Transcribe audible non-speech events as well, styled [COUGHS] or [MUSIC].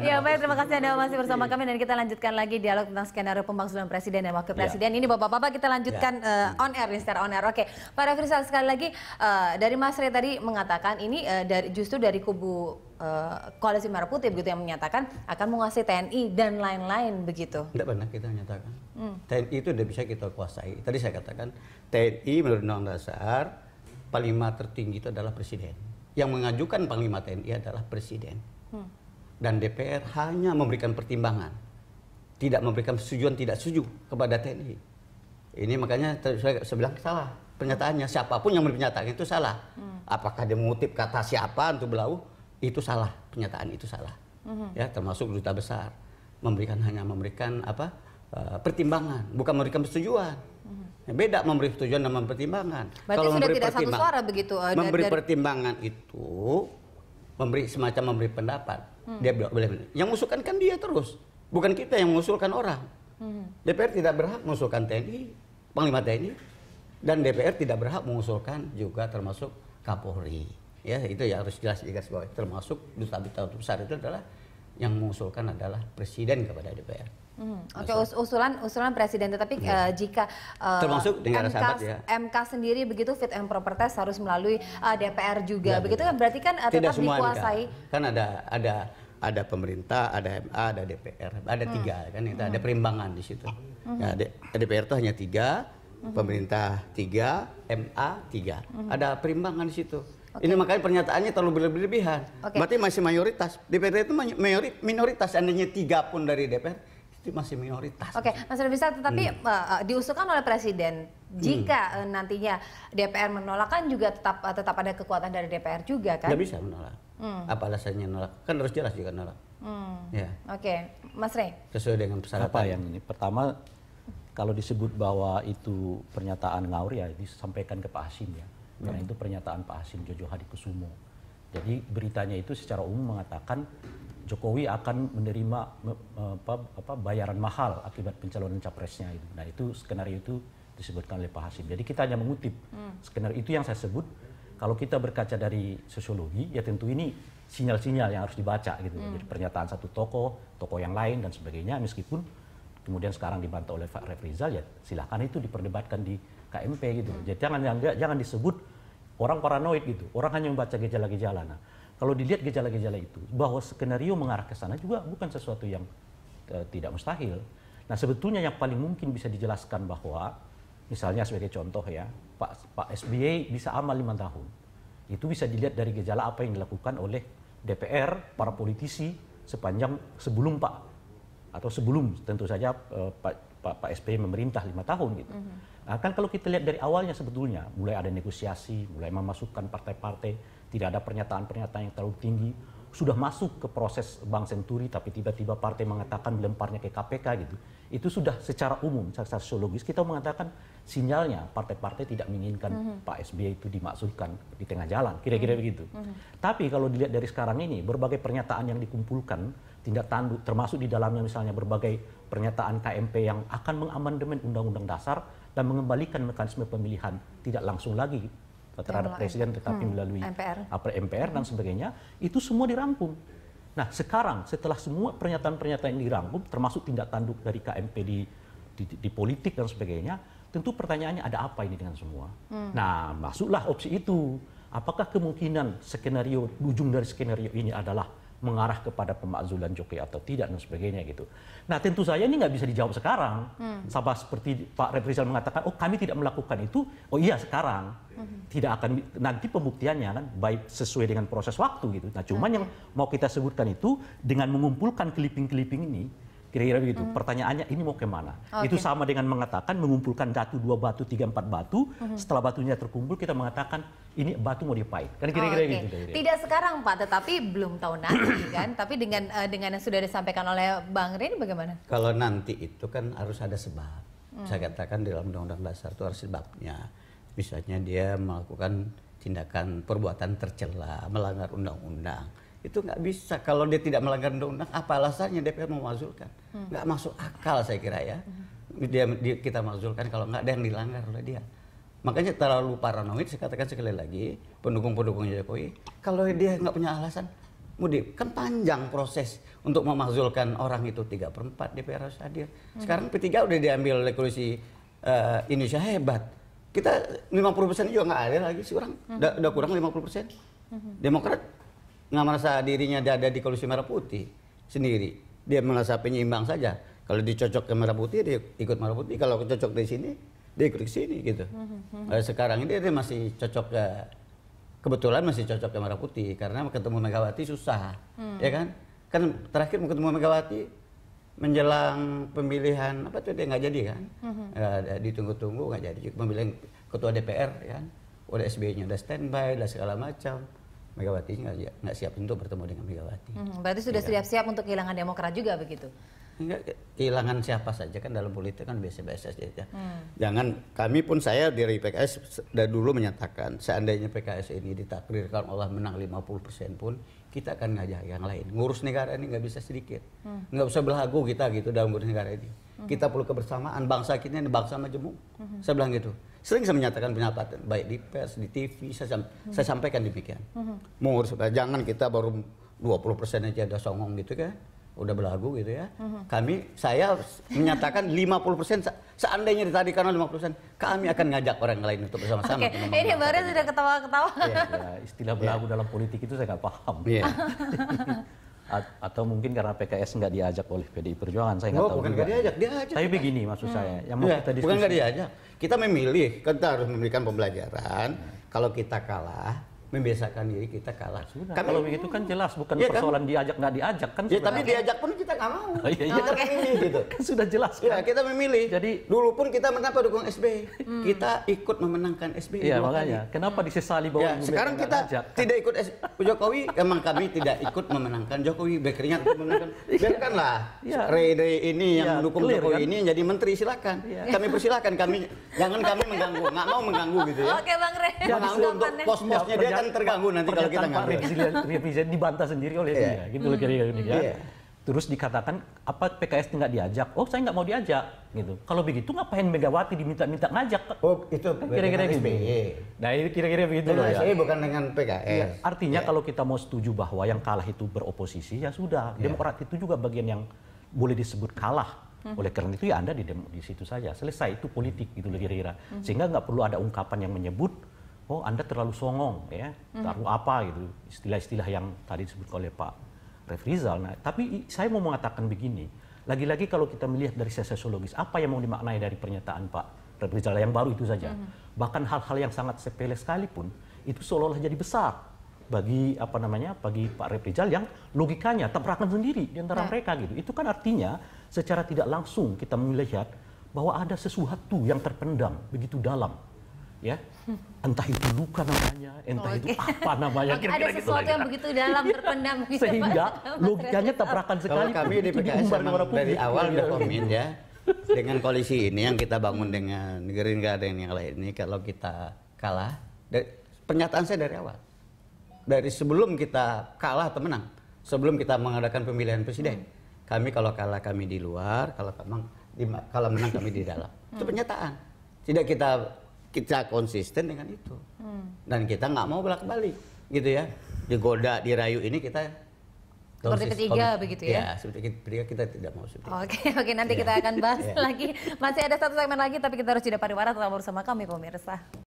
Ya baik, terima kasih Anda masih bersama iya. kami dan kita lanjutkan lagi dialog tentang skenario pembangunan Presiden dan Wakil iya. Presiden. Ya. Ini Bapak-Bapak kita lanjutkan ya. uh, on air, secara on air. Oke, Pak Raffirsal sekali lagi uh, dari Mas Rey tadi mengatakan ini uh, dari, justru dari kubu uh, koalisi merah putih begitu yang menyatakan akan menguasai TNI dan lain-lain begitu. Tidak pernah kita menyatakan. Hmm. TNI itu tidak bisa kita kuasai. Tadi saya katakan TNI menurut Undang-Undang Dasar panglima tertinggi itu adalah presiden. Yang mengajukan panglima TNI adalah presiden. Hmm dan DPR hanya memberikan pertimbangan, tidak memberikan setujuan tidak setuju kepada TNI. Ini makanya saya, saya bilang salah pernyataannya. Siapapun yang menyatakan itu salah. Hmm. Apakah dia mengutip kata siapa untuk belau itu salah pernyataan itu salah. Hmm. Ya termasuk duta besar memberikan hanya memberikan apa eh, pertimbangan bukan memberikan persetujuan. Hmm. Beda memberi persetujuan dan mempertimbangkan. Berarti Kalau sudah memberi tidak satu suara begitu. Uh, memberi dari... pertimbangan itu memberi semacam memberi pendapat Hmm. Dia boleh beli. Yang mengusulkan kan dia terus, bukan kita yang mengusulkan orang. Hmm. DPR tidak berhak mengusulkan TNI, Panglima TNI, dan DPR tidak berhak mengusulkan juga termasuk Kapolri. Ya itu ya harus jelas jelas bahwa termasuk duta-duta besar itu adalah yang mengusulkan adalah presiden kepada DPR. Hmm. Oke, okay, usulan usulan presiden tetapi uh, jika uh, termasuk dengan MK, sahabat ya. MK sendiri begitu fit and proper test harus melalui uh, eh, DPR juga. Ya, begitu kan berarti kan uh, tetap semua dikuasai. MK. Kan ada ada ada pemerintah, ada MA, ada DPR, ada hmm. tiga kan itu hmm. ada perimbangan di situ. Hmm. Ya, nah, DPR itu hanya tiga, hmm. pemerintah tiga, MA tiga. Hmm. Ada perimbangan di situ. Okay. Ini makanya pernyataannya terlalu berlebihan. Okay. Berarti masih mayoritas. DPR itu mayoritas, minoritas. Andainya tiga pun dari DPR, itu masih minoritas. Oke, okay. Mas Rebisa, tetapi hmm. uh, diusulkan oleh Presiden jika hmm. uh, nantinya DPR menolak kan juga tetap uh, tetap ada kekuatan dari DPR juga kan? Tidak bisa menolak. Hmm. Apa alasannya menolak? Kan harus jelas juga menolak. Hmm. Ya. Oke, okay. Mas Rey. Sesuai dengan persyaratan. Apa yang ini? Pertama, kalau disebut bahwa itu pernyataan ngaur ya disampaikan ke Pak Hasim ya. Karena hmm. itu pernyataan Pak Hasim Jojo Hadi Kusumo. Jadi beritanya itu secara umum mengatakan Jokowi akan menerima apa, apa, bayaran mahal akibat pencalonan capresnya. Itu. Nah itu skenario itu disebutkan oleh Pak Hasim. Jadi kita hanya mengutip hmm. skenario itu yang saya sebut. Kalau kita berkaca dari sosiologi, ya tentu ini sinyal-sinyal yang harus dibaca gitu. Hmm. Jadi pernyataan satu toko, toko yang lain dan sebagainya, meskipun kemudian sekarang dibantah oleh Pak Rizal, ya silahkan itu diperdebatkan di KMP gitu. Hmm. Jadi jangan jangan disebut orang paranoid gitu. Orang hanya membaca gejala-gejala. Nah, kalau dilihat gejala-gejala itu, bahwa skenario mengarah ke sana juga bukan sesuatu yang e, tidak mustahil. Nah, sebetulnya yang paling mungkin bisa dijelaskan bahwa, misalnya sebagai contoh ya, Pak, Pak SBY bisa amal lima tahun. Itu bisa dilihat dari gejala apa yang dilakukan oleh DPR, para politisi sepanjang sebelum Pak atau sebelum tentu saja eh, Pak Pak, Pak SBY memerintah lima tahun gitu. Mm -hmm. Nah, kan kalau kita lihat dari awalnya sebetulnya mulai ada negosiasi, mulai memasukkan partai-partai, tidak ada pernyataan-pernyataan yang terlalu tinggi, sudah masuk ke proses Bank Senturi tapi tiba-tiba partai mengatakan melemparnya ke KPK gitu. Itu sudah secara umum, secara sosiologis kita mengatakan sinyalnya partai-partai tidak menginginkan mm -hmm. Pak SBY itu dimaksudkan di tengah jalan, kira-kira mm -hmm. begitu. Mm -hmm. Tapi kalau dilihat dari sekarang ini berbagai pernyataan yang dikumpulkan tindak tanduk termasuk di dalamnya misalnya berbagai pernyataan KMP yang akan mengamandemen Undang-Undang Dasar dan mengembalikan mekanisme pemilihan tidak langsung lagi terhadap presiden tetapi hmm, melalui MPR. MPR dan hmm. sebagainya itu semua dirangkum. Nah sekarang setelah semua pernyataan-pernyataan yang dirangkum termasuk tindak tanduk dari KMP di, di, di politik dan sebagainya tentu pertanyaannya ada apa ini dengan semua? Hmm. Nah masuklah opsi itu. Apakah kemungkinan skenario ujung dari skenario ini adalah mengarah kepada pemakzulan Jokowi atau tidak dan sebagainya gitu. Nah tentu saya ini nggak bisa dijawab sekarang. Hmm. Sama seperti Pak Reprisal mengatakan, oh kami tidak melakukan itu. Oh iya sekarang hmm. tidak akan nanti pembuktiannya kan baik sesuai dengan proses waktu gitu. Nah cuman okay. yang mau kita sebutkan itu dengan mengumpulkan keliping-keliping ini Kira-kira begitu. Hmm. Pertanyaannya ini mau kemana? Okay. Itu sama dengan mengatakan mengumpulkan batu dua batu tiga empat batu. Hmm. Setelah batunya terkumpul kita mengatakan ini batu mau dipait. Kan kira-kira oh, okay. gitu. Kira -kira. Tidak sekarang Pak, tetapi belum tahu nanti [COUGHS] kan. Tapi dengan uh, dengan yang sudah disampaikan oleh Bang Rini bagaimana? Kalau nanti itu kan harus ada sebab. Hmm. Saya katakan dalam Undang-Undang Dasar itu harus sebabnya. Misalnya dia melakukan tindakan perbuatan tercela, melanggar undang-undang itu nggak bisa kalau dia tidak melanggar undang-undang apa alasannya DPR memazulkan hmm. nggak hmm. masuk akal saya kira ya hmm. dia, dia kita mazulkan kalau nggak ada yang dilanggar oleh dia makanya terlalu paranoid saya katakan sekali lagi pendukung-pendukung Jokowi kalau dia nggak punya alasan mudik kan panjang proses untuk memazulkan orang itu tiga perempat DPR harus hadir. Hmm. Sekarang P3 udah diambil oleh koalisi uh, Indonesia hebat. Kita 50 persen juga nggak ada lagi sih orang. Hmm. Udah, udah kurang 50 persen. Demokrat nggak merasa dirinya ada di kolusi merah putih sendiri. Dia merasa penyeimbang saja. Kalau dicocok ke merah putih, dia ikut merah putih. Kalau cocok di sini, dia ikut di sini gitu. Mm -hmm. Sekarang ini dia masih cocok ke kebetulan masih cocok ke merah putih karena ketemu Megawati susah, mm. ya kan? Kan terakhir ketemu Megawati menjelang pemilihan apa tuh dia nggak jadi kan? Mm -hmm. ya, ditunggu-tunggu nggak jadi. Pemilihan ketua DPR ya kan, udah SBY-nya udah standby, udah segala macam Megawati nggak siap, nggak siap untuk bertemu dengan Megawati. Hmm, berarti sudah iya. siap-siap untuk kehilangan Demokrat juga begitu? Enggak, kehilangan siapa saja kan dalam politik kan biasa-biasa saja. Hmm. Jangan kami pun saya dari PKS dari dulu menyatakan seandainya PKS ini ditakdirkan Allah menang 50% pun kita akan ngajak yang lain. Ngurus negara ini nggak bisa sedikit. Hmm. Nggak usah belagu kita gitu dalam ngurus negara ini. Hmm. Kita perlu kebersamaan bangsa kita ini bangsa majemuk. Hmm. Saya bilang gitu sering saya menyatakan pendapat baik di pers di TV saya, hmm. saya sampaikan demikian hmm. mengurus jangan kita baru 20 persen aja ada songong gitu kan udah belagu gitu ya hmm. kami saya menyatakan 50 persen seandainya tadi karena 50 persen kami akan ngajak orang lain untuk bersama-sama okay. ini baru sudah ketawa-ketawa ya, ya, istilah belagu yeah. dalam politik itu saya nggak paham yeah. [LAUGHS] atau mungkin karena PKS nggak diajak oleh PDI Perjuangan saya nggak oh, tahu bukan nggak diajak diajak tapi begini maksud hmm. saya yang mau ya, kita bukan nggak diajak kita memilih kan kita harus memberikan pembelajaran hmm. kalau kita kalah membiasakan diri kita kalah. Sudah, Kami, kalau begitu kan jelas bukan ya persoalan kan? diajak nggak diajak kan. Ya, tapi diajak pun kita nggak mau. [LAUGHS] Oh, iya, iya. Kita memilih gitu. [LAUGHS] Kan sudah jelas iya, kan. Ya, kita memilih. Jadi dulu pun kita kenapa dukung SBY? Hmm. Kita ikut memenangkan SBY. Iya makanya. Kali. Kenapa disesali bahwa ya, sekarang kita ajak, kan? tidak ikut SB. Jokowi. emang kami tidak ikut memenangkan Jokowi. Bekirnya memenangkan. [LAUGHS] Iya. Biarkanlah. Ya. Rey ini yang ya, mendukung clear, Jokowi kan? ini jadi menteri silakan. Ya. Kami persilakan kami jangan kami mengganggu. Nggak mau mengganggu gitu ya. Oke Bang Rey. Mengganggu untuk pos-posnya dia akan terganggu nanti kalau kita ngambil. Represent dibantah sendiri oleh iya. dia, gitu loh hmm. kira-kira kan. Terus dikatakan apa PKS tidak diajak? Oh saya nggak mau diajak gitu. Kalau begitu ngapain Megawati diminta-minta ngajak? Oh itu kan kira-kira gitu. Ya. Nah itu kira-kira begitu loh ya. E bukan dengan PKS. Iya. artinya kalau kita mau setuju bahwa yang kalah itu beroposisi ya sudah. Demokrat itu juga bagian yang boleh disebut kalah. Hmm. Oleh karena itu ya Anda di, situ saja. Selesai itu politik gitu loh kira-kira. Hmm. Sehingga nggak perlu ada ungkapan yang menyebut oh Anda terlalu songong ya, mhm. taruh apa gitu, istilah-istilah yang tadi disebut oleh Pak Refrizal. Nah, tapi saya mau mengatakan begini, lagi-lagi kalau kita melihat dari sosiologis, apa yang mau dimaknai dari pernyataan Pak Refrizal yang baru itu saja, hmm. bahkan hal-hal yang sangat sepele sekalipun, itu seolah-olah jadi besar bagi apa namanya bagi Pak Refrizal yang logikanya tabrakan sendiri di antara ya. mereka gitu. Itu kan artinya secara tidak langsung kita melihat bahwa ada sesuatu yang terpendam begitu dalam ya entah itu luka namanya, entah oh, okay. itu apa namanya. Ada gitu sesuatu gitu yang begitu dalam terpendam gitu. Sehingga [LAUGHS] logikanya tabrakan sekali. Kalau kami di PKS dari awal udah iya. komen ya. Dengan koalisi ini yang kita bangun dengan Gerindra dan yang lain ini kalau kita kalah dari, pernyataan saya dari awal. Dari sebelum kita kalah atau menang, sebelum kita mengadakan pemilihan presiden, hmm. kami kalau kalah kami di luar, kalau menang, kalau menang kami di dalam. Itu hmm. pernyataan. Tidak kita kita konsisten dengan itu hmm. dan kita nggak mau bolak balik gitu ya digoda dirayu ini kita seperti ketiga begitu ya? Ya, seperti ketiga kita tidak mau seperti Oke, oke nanti ya. kita akan bahas iya. lagi. Masih ada satu segmen lagi tapi kita harus jeda pariwara tetap bersama kami pemirsa.